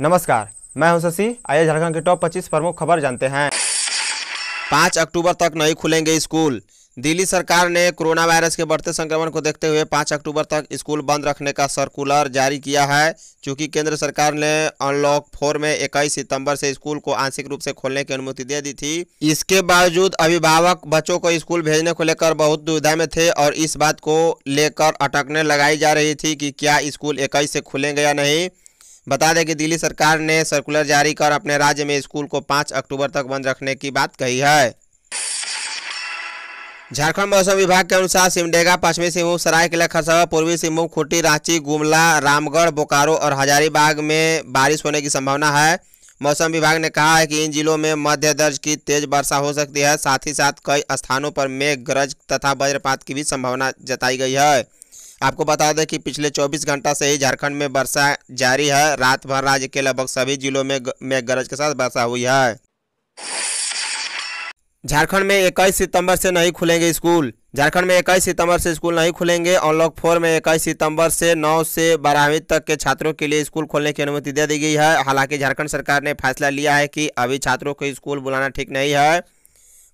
नमस्कार मैं हूं शशि आइए झारखंड के टॉप 25 प्रमुख खबर जानते हैं पाँच अक्टूबर तक नहीं खुलेंगे स्कूल दिल्ली सरकार ने कोरोना वायरस के बढ़ते संक्रमण को देखते हुए पाँच अक्टूबर तक स्कूल बंद रखने का सर्कुलर जारी किया है चूँकि केंद्र सरकार ने अनलॉक फोर में इक्कीस सितंबर से स्कूल को आंशिक रूप से खोलने की अनुमति दे दी थी इसके बावजूद अभिभावक बच्चों को स्कूल भेजने को लेकर बहुत दुविधा में थे और इस बात को लेकर अटकने लगाई जा रही थी कि क्या स्कूल इक्कीस से खुलेंगे या नहीं बता दें कि दिल्ली सरकार ने सर्कुलर जारी कर अपने राज्य में स्कूल को पाँच अक्टूबर तक बंद रखने की बात कही है झारखंड मौसम विभाग के अनुसार सिमडेगा पश्चिमी सिंहभूम सरायकेला खरसावा पूर्वी सिंहभूम खूंटी रांची गुमला रामगढ़ बोकारो और हजारीबाग में बारिश होने की संभावना है मौसम विभाग ने कहा है कि इन जिलों में मध्य दर्ज की तेज वर्षा हो सकती है साथ ही साथ कई स्थानों पर मेघ गरज तथा वज्रपात की भी संभावना जताई गई है आपको बता दें कि पिछले 24 घंटा से ही झारखंड में वर्षा जारी है रात भर राज्य के लगभग सभी जिलों में में गरज के साथ वर्षा हुई है झारखंड में इक्कीस सितंबर से नहीं खुलेंगे स्कूल झारखंड में इक्कीस सितंबर से स्कूल नहीं खुलेंगे अनलॉक फोर में इक्कीस सितंबर से नौ से बारहवीं तक के छात्रों के लिए स्कूल खोलने की अनुमति दे दी गई है हालांकि झारखंड सरकार ने फैसला लिया है कि अभी छात्रों को स्कूल बुलाना ठीक नहीं है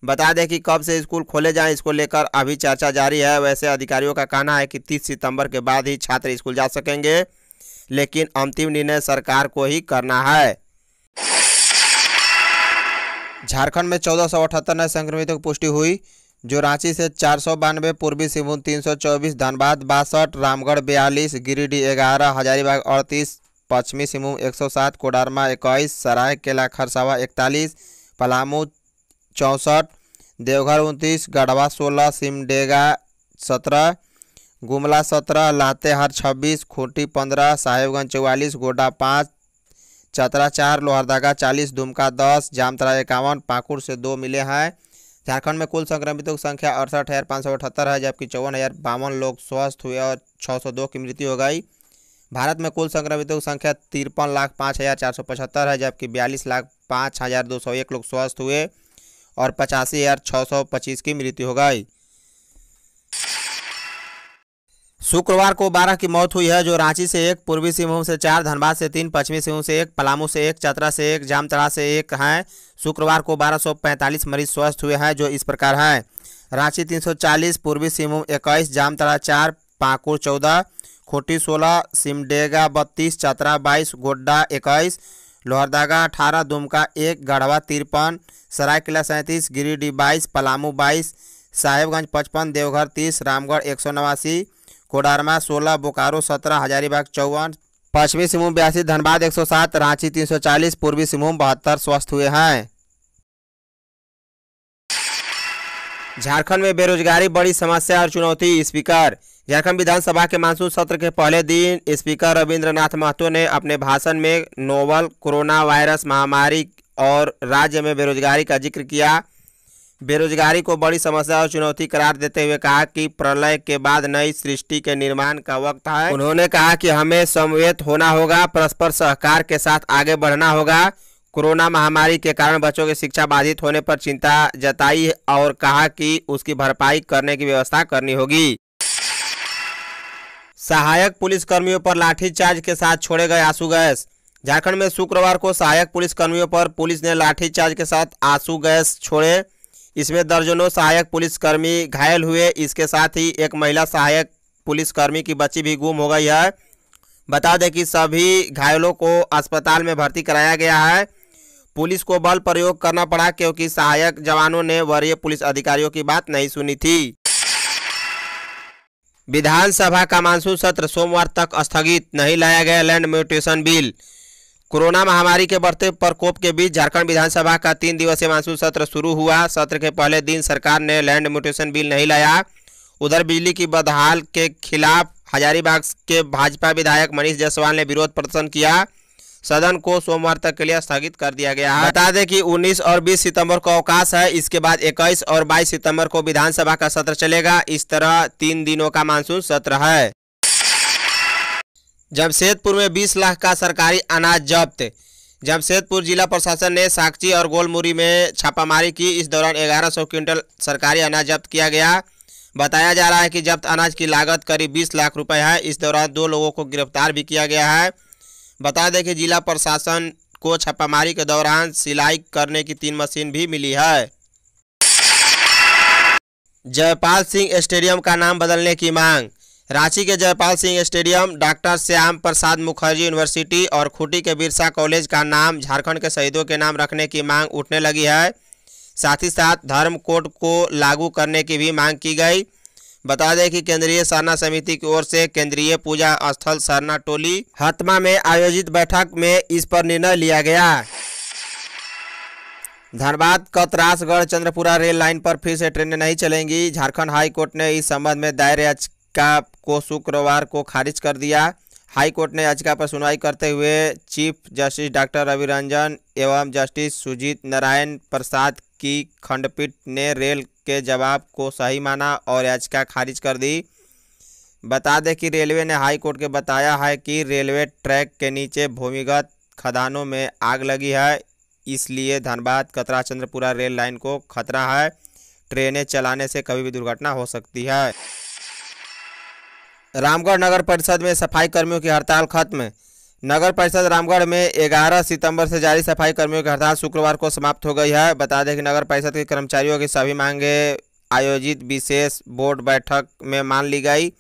बता दें कि कब से स्कूल खोले जाएं इसको लेकर अभी चर्चा जारी है वैसे अधिकारियों का कहना है कि 30 सितंबर के बाद ही छात्र स्कूल जा सकेंगे लेकिन अंतिम निर्णय सरकार को ही करना है झारखंड में चौदह सौ अठहत्तर नए संक्रमितों की पुष्टि हुई जो रांची से चार सौ बानवे पूर्वी सिंहभूम तीन सौ चौबीस धनबाद बासठ रामगढ़ बयालीस गिरिडीह ग्यारह हजारीबाग अड़तीस पश्चिमी सिंहभूम एक सौ सात कोडारमा इक्कीस सरायकेला खरसावा इकतालीस पलामू चौंसठ देवघर उनतीस गढ़वा सोलह सिमडेगा सत्रह गुमला सत्रह लातेहार छब्बीस खूंटी पंद्रह साहेबगंज चौवालीस गोडा पाँच चतरा चार लोहरदगा चालीस दुमका दस जामतरा इक्यावन पाकुड़ से दो मिले हैं झारखंड में कुल संक्रमितों की संख्या अड़सठ हज़ार पाँच सौ अठहत्तर है जबकि चौवन हज़ार बावन लोग स्वस्थ हुए और छः सौ दो की मृत्यु हो गई भारत में कुल संक्रमितों की संख्या तिरपन लाख पाँच हज़ार चार सौ पचहत्तर है जबकि बयालीस लाख पाँच हज़ार दो सौ एक लोग स्वस्थ हुए और पचासी हजार छः सौ पच्चीस की मृत्यु हो गई शुक्रवार को बारह की मौत हुई है जो रांची से एक पूर्वी सिंहभूम से चार धनबाद से तीन पश्चिमी सिंहभूम से एक पलामू से एक चतरा से एक जामतरा से एक हैं शुक्रवार को 1245 मरीज स्वस्थ हुए हैं जो इस प्रकार हैं रांची 340 पूर्वी सिंहभूम 21 जामतरा 4 पाकुड़ 14 खोटी 16 सिमडेगा 32 चतरा 22 गोड्डा 21 लोहरदागा अठारह दुमका एक गढ़वा तिरपन सरायकिला सैंतीस गिरिडीह बाईस पलामू बाईस साहेबगंज पचपन देवघर तीस रामगढ़ एक सौ नवासी कोडारमा सोलह बोकारो सत्रह हजारीबाग चौवन पश्चिमी सिंहभूम बयासी धनबाद एक सौ सात रांची तीन सौ चालीस पूर्वी सिंहभूम बहत्तर स्वस्थ हुए हैं झारखंड में बेरोजगारी बड़ी समस्या और चुनौती स्पीकर झारखंड विधानसभा के मानसून सत्र के पहले दिन स्पीकर रविंद्रनाथ महतो ने अपने भाषण में नोवल कोरोना वायरस महामारी और राज्य में बेरोजगारी का जिक्र किया बेरोजगारी को बड़ी समस्या और चुनौती करार देते हुए कहा कि प्रलय के बाद नई सृष्टि के निर्माण का वक्त है उन्होंने कहा कि हमें समवेत होना होगा परस्पर सहकार के साथ आगे बढ़ना होगा कोरोना महामारी के कारण बच्चों की शिक्षा बाधित होने पर चिंता जताई और कहा कि उसकी भरपाई करने की व्यवस्था करनी होगी सहायक पुलिसकर्मियों पर लाठीचार्ज के साथ छोड़े गए आंसू गैस झारखंड में शुक्रवार को सहायक पुलिसकर्मियों पर पुलिस ने लाठीचार्ज के साथ आंसू गैस छोड़े इसमें दर्जनों सहायक पुलिसकर्मी घायल हुए इसके साथ ही एक महिला सहायक पुलिसकर्मी की बच्ची भी गुम हो गई है बता दें कि सभी घायलों को अस्पताल में भर्ती कराया गया है पुलिस को बल प्रयोग करना पड़ा क्योंकि सहायक जवानों ने वरीय पुलिस अधिकारियों की बात नहीं सुनी थी विधानसभा का मानसून सत्र सोमवार तक स्थगित नहीं लाया गया लैंड म्यूटेशन बिल कोरोना महामारी के बढ़ते प्रकोप के बीच झारखंड विधानसभा का तीन दिवसीय मानसून सत्र शुरू हुआ सत्र के पहले दिन सरकार ने लैंड म्यूटेशन बिल नहीं लाया उधर बिजली की बदहाल के खिलाफ हजारीबाग के भाजपा विधायक मनीष जायसवाल ने विरोध प्रदर्शन किया सदन को सोमवार तक के लिए स्थगित कर दिया गया है बता दें कि 19 और 20 सितंबर को अवकाश है इसके बाद 21 और 22 सितंबर को विधानसभा का सत्र चलेगा इस तरह तीन दिनों का मानसून सत्र है जमशेदपुर में बीस लाख का सरकारी अनाज जब्त जमशेदपुर जिला प्रशासन ने साक्षी और गोलमुरी में छापामारी की इस दौरान 1100 क्विंटल सरकारी अनाज जब्त किया गया बताया जा रहा है कि जब्त अनाज की लागत करीब 20 लाख रुपए है इस दौरान दो लोगों को गिरफ्तार भी किया गया है बता दें कि जिला प्रशासन को छापामारी के दौरान सिलाई करने की तीन मशीन भी मिली है जयपाल सिंह स्टेडियम का नाम बदलने की मांग रांची के Jaipal Singh stadium doctor Shyam Prasad Mukherjee university और खूटी के बिरसा कॉलेज का नाम झारखंड के शहीदों के नाम रखने की मांग उठने लगी है साथ ही साथ धर्म कोड को लागू करने की भी मांग की गई बता दें कि केंद्रीय सरना समिति की ओर से केंद्रीय पूजा स्थल सरना टोली हतमा में आयोजित बैठक में इस पर निर्णय लिया गया धनबाद कतरासगढ़ चंद्रपुरा रेल लाइन पर फिर से ट्रेनें नहीं चलेंगी झारखंड हाई कोर्ट ने इस संबंध में दायर याचिका को शुक्रवार को खारिज कर दिया हाई कोर्ट ने याचिका पर सुनवाई करते हुए chief justice doctor Ravi Ranjan एवं जस्टिस सुजीत नारायण प्रसाद की खंडपीठ ने रेल के जवाब को सही माना और याचिका खारिज कर दी बता दें कि रेलवे ने हाई कोर्ट के बताया है कि रेलवे ट्रैक के नीचे भूमिगत खदानों में आग लगी है इसलिए धनबाद कतरा चंद्रपुरा रेल लाइन को खतरा है ट्रेनें चलाने से कभी भी दुर्घटना हो सकती है रामगढ़ नगर परिषद में सफाई कर्मियों की हड़ताल खत्म नगर परिषद रामगढ़ में 11 सितंबर से जारी सफाई कर्मियों की हड़ताल शुक्रवार को समाप्त हो गई है बता दें कि नगर परिषद के कर्मचारियों की सभी मांगे आयोजित विशेष बोर्ड बैठक में मान ली गई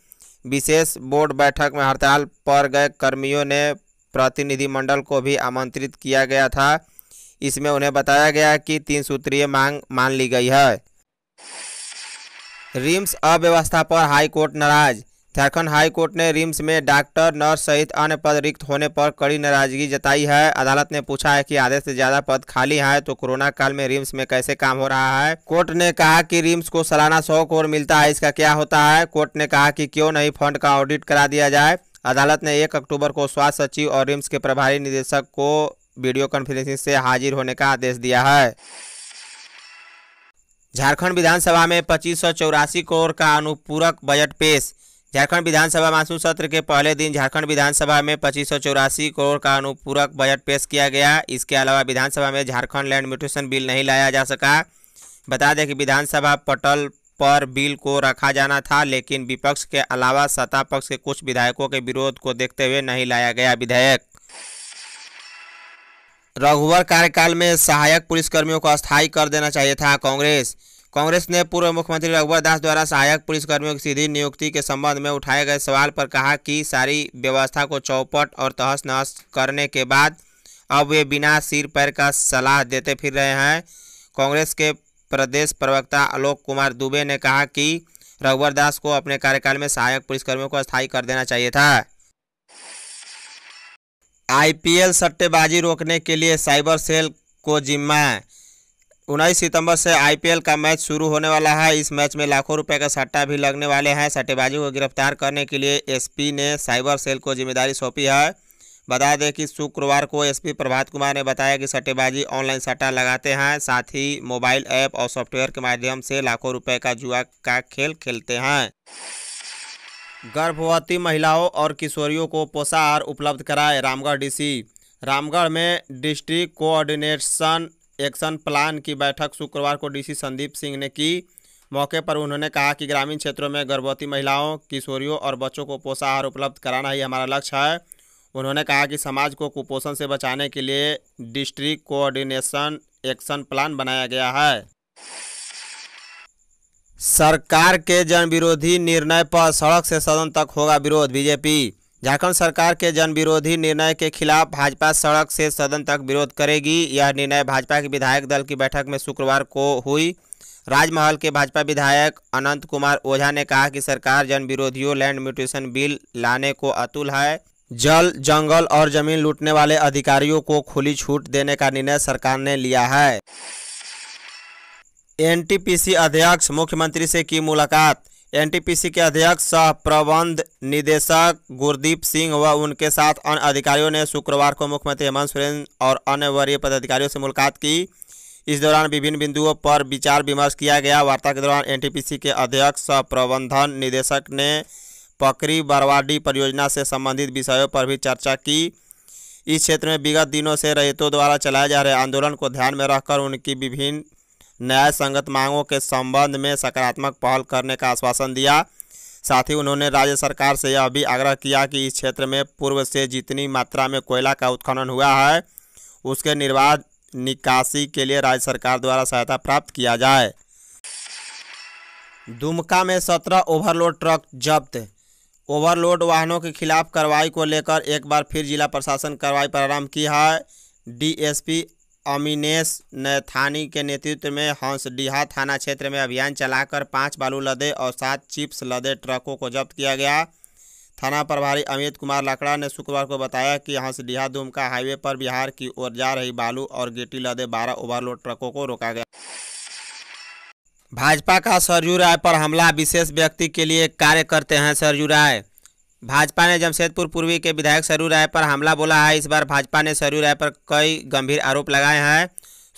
विशेष बोर्ड बैठक में हड़ताल पर गए कर्मियों ने प्रतिनिधिमंडल को भी आमंत्रित किया गया था इसमें उन्हें बताया गया कि तीन सूत्रीय मांग मान ली गई है रिम्स अव्यवस्था पर हाईकोर्ट नाराज झारखंड हाई कोर्ट ने रिम्स में डॉक्टर नर्स सहित अन्य पद रिक्त होने पर कड़ी नाराजगी जताई है अदालत ने पूछा है कि आधे से ज्यादा पद खाली है तो कोरोना काल में रिम्स में कैसे काम हो रहा है कोर्ट ने कहा कि रिम्स को सालाना सौ करोड़ मिलता है इसका क्या होता है कोर्ट ने कहा कि क्यों नहीं फंड का ऑडिट करा दिया जाए अदालत ने एक अक्टूबर को स्वास्थ्य सचिव और रिम्स के प्रभारी निदेशक को वीडियो कॉन्फ्रेंसिंग से हाजिर होने का आदेश दिया है झारखंड विधानसभा में पच्चीस सौ चौरासी करोड़ का अनुपूरक बजट पेश झारखंड विधानसभा मानसून सत्र के पहले दिन झारखंड विधानसभा में पच्चीस करोड़ का अनुपूरक बजट पेश किया गया इसके अलावा विधानसभा में झारखंड लैंड म्यूटेशन बिल नहीं लाया जा सका बता दें कि विधानसभा पटल पर बिल को रखा जाना था लेकिन विपक्ष के अलावा सत्ता पक्ष के कुछ विधायकों के विरोध को देखते हुए नहीं लाया गया विधेयक रघुवर कार्यकाल में सहायक पुलिसकर्मियों को अस्थायी कर देना चाहिए था कांग्रेस कांग्रेस ने पूर्व मुख्यमंत्री रघुवर दास द्वारा सहायक पुलिसकर्मियों की सीधी नियुक्ति के संबंध में उठाए गए सवाल पर कहा कि सारी व्यवस्था को चौपट और तहस नहस करने के बाद अब वे बिना सिर पैर का सलाह देते फिर रहे हैं कांग्रेस के प्रदेश प्रवक्ता आलोक कुमार दुबे ने कहा कि रघुवर दास को अपने कार्यकाल में सहायक पुलिसकर्मियों को स्थायी कर देना चाहिए था आईपीएल सट्टेबाजी रोकने के लिए साइबर सेल को जिम्मा उन्नीस सितंबर से आईपीएल का मैच शुरू होने वाला है इस मैच में लाखों रुपए का सट्टा भी लगने वाले हैं सट्टेबाजी को गिरफ्तार करने के लिए एसपी ने साइबर सेल को जिम्मेदारी सौंपी है बता दें कि शुक्रवार को एसपी प्रभात कुमार ने बताया कि सट्टेबाजी ऑनलाइन सट्टा लगाते हैं साथ ही मोबाइल ऐप और सॉफ्टवेयर के माध्यम से लाखों रुपये का जुआ का खेल खेलते हैं गर्भवती महिलाओं और किशोरियों को पोषाहार उपलब्ध कराए रामगढ़ डीसी रामगढ़ में डिस्ट्रिक्ट कोऑर्डिनेशन एक्शन प्लान की बैठक शुक्रवार को डीसी संदीप सिंह ने की मौके पर उन्होंने कहा कि ग्रामीण क्षेत्रों में गर्भवती महिलाओं किशोरियों और बच्चों को पोषाहार उपलब्ध कराना ही हमारा लक्ष्य है उन्होंने कहा कि समाज को कुपोषण से बचाने के लिए डिस्ट्रिक्ट कोऑर्डिनेशन एक्शन प्लान बनाया गया है सरकार के जनविरोधी निर्णय पर सड़क से सदन तक होगा विरोध बीजेपी झारखंड सरकार के जन विरोधी निर्णय के खिलाफ भाजपा सड़क से सदन तक विरोध करेगी यह निर्णय भाजपा के विधायक दल की बैठक में शुक्रवार को हुई राजमहल के भाजपा विधायक अनंत कुमार ओझा ने कहा कि सरकार जन विरोधियों लैंड म्यूटेशन बिल लाने को अतुल है जल जंगल और जमीन लूटने वाले अधिकारियों को खुली छूट देने का निर्णय सरकार ने लिया है एनटीपीसी अध्यक्ष मुख्यमंत्री से की मुलाकात एनटीपीसी के अध्यक्ष सह प्रबंध निदेशक गुरदीप सिंह व उनके साथ अन्य अधिकारियों ने शुक्रवार को मुख्यमंत्री हेमंत सोरेन और अन्य वरीय पदाधिकारियों से मुलाकात की इस दौरान विभिन्न बिंदुओं पर विचार विमर्श किया गया वार्ता के दौरान एनटीपीसी के अध्यक्ष सह प्रबंधन निदेशक ने पकरी बरवाडी परियोजना से संबंधित विषयों पर भी चर्चा की इस क्षेत्र में विगत दिनों से रैतों द्वारा चलाए जा रहे आंदोलन को ध्यान में रखकर उनकी विभिन्न न्याय संगत मांगों के संबंध में सकारात्मक पहल करने का आश्वासन दिया साथ ही उन्होंने राज्य सरकार से यह भी आग्रह किया कि इस क्षेत्र में पूर्व से जितनी मात्रा में कोयला का उत्खनन हुआ है उसके निर्वाध निकासी के लिए राज्य सरकार द्वारा सहायता प्राप्त किया जाए दुमका में सत्रह ओवरलोड ट्रक जब्त ओवरलोड वाहनों के खिलाफ कार्रवाई को लेकर एक बार फिर जिला प्रशासन कार्रवाई प्रारंभ की है डीएसपी अमिनेश नैथानी के नेतृत्व में हंसडीहा थाना क्षेत्र में अभियान चलाकर पांच बालू लदे और सात चिप्स लदे ट्रकों को जब्त किया गया थाना प्रभारी अमित कुमार लकड़ा ने शुक्रवार को बताया कि हंसडीहा दुमका हाईवे पर बिहार की ओर जा रही बालू और गेटी लदे बारह ओवरलोड ट्रकों को रोका गया भाजपा का सरजू राय पर हमला विशेष व्यक्ति के लिए कार्य करते हैं सरजू राय भाजपा ने जमशेदपुर पूर्वी के विधायक सरू राय पर हमला बोला है इस बार भाजपा ने सरू राय पर कई गंभीर आरोप लगाए हैं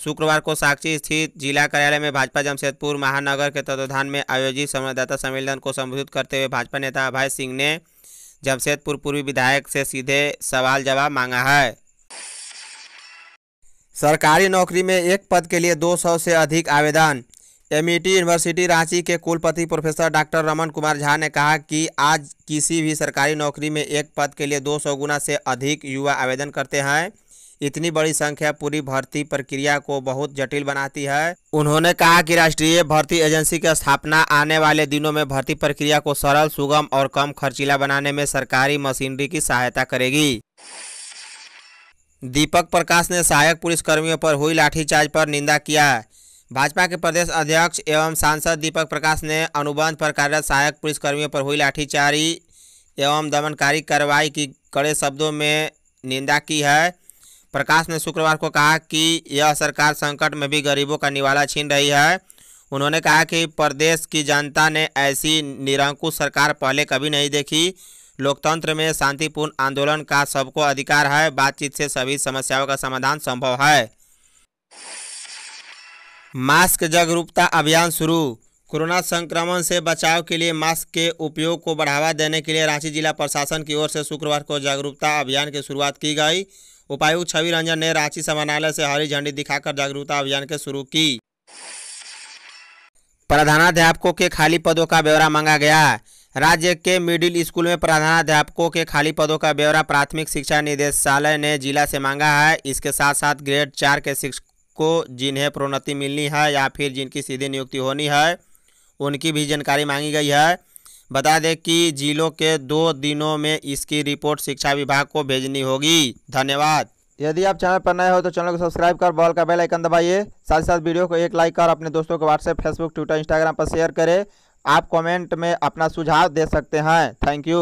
शुक्रवार को साक्षी स्थित जिला कार्यालय में भाजपा जमशेदपुर महानगर के तत्वाधान में आयोजित संवाददाता सम्मेलन को संबोधित करते हुए भाजपा नेता अभय सिंह ने जमशेदपुर पूर्वी विधायक से सीधे सवाल जवाब मांगा है सरकारी नौकरी में एक पद के लिए 200 से अधिक आवेदन एमिटी यूनिवर्सिटी रांची के कुलपति प्रोफेसर डॉक्टर रमन कुमार झा ने कहा कि आज किसी भी सरकारी नौकरी में एक पद के लिए 200 गुना से अधिक युवा आवेदन करते हैं इतनी बड़ी संख्या पूरी भर्ती प्रक्रिया को बहुत जटिल बनाती है उन्होंने कहा कि राष्ट्रीय भर्ती एजेंसी की स्थापना आने वाले दिनों में भर्ती प्रक्रिया को सरल सुगम और कम खर्चीला बनाने में सरकारी मशीनरी की सहायता करेगी दीपक प्रकाश ने सहायक पुलिसकर्मियों पर हुई लाठीचार्ज पर निंदा किया भाजपा के प्रदेश अध्यक्ष एवं सांसद दीपक प्रकाश ने अनुबंध पर कार्यरत सहायक पुलिसकर्मियों पर हुई लाठीचारी एवं दमनकारी कार्रवाई की कड़े शब्दों में निंदा की है प्रकाश ने शुक्रवार को कहा कि यह सरकार संकट में भी गरीबों का निवाला छीन रही है उन्होंने कहा कि प्रदेश की जनता ने ऐसी निरंकुश सरकार पहले कभी नहीं देखी लोकतंत्र में शांतिपूर्ण आंदोलन का सबको अधिकार है बातचीत से सभी समस्याओं का समाधान संभव है मास्क जागरूकता अभियान शुरू कोरोना संक्रमण से बचाव के लिए मास्क के उपयोग को बढ़ावा देने के लिए रांची जिला प्रशासन की ओर से शुक्रवार को जागरूकता अभियान की शुरुआत की गई उपायुक्त छवि रंजन ने रांची समाहरणालय से हरी झंडी दिखाकर जागरूकता अभियान के शुरू की प्रधानाध्यापकों के खाली पदों का ब्यौरा मांगा गया राज्य के मिडिल स्कूल में प्रधानाध्यापकों के खाली पदों का ब्यौरा प्राथमिक शिक्षा निदेशालय ने जिला से मांगा है इसके साथ साथ ग्रेड चार के शिक्षक को जिन्हें प्रोन्नति मिलनी है या फिर जिनकी सीधी नियुक्ति होनी है उनकी भी जानकारी मांगी गई है बता दें कि जिलों के दो दिनों में इसकी रिपोर्ट शिक्षा विभाग को भेजनी होगी धन्यवाद यदि आप चैनल पर नए हो तो चैनल को सब्सक्राइब कर बॉल का बेल आइकन दबाइए साथ ही साथ वीडियो को एक लाइक कर अपने दोस्तों को व्हाट्सएप फेसबुक ट्विटर इंस्टाग्राम पर शेयर करें आप कमेंट में अपना सुझाव दे सकते हैं थैंक यू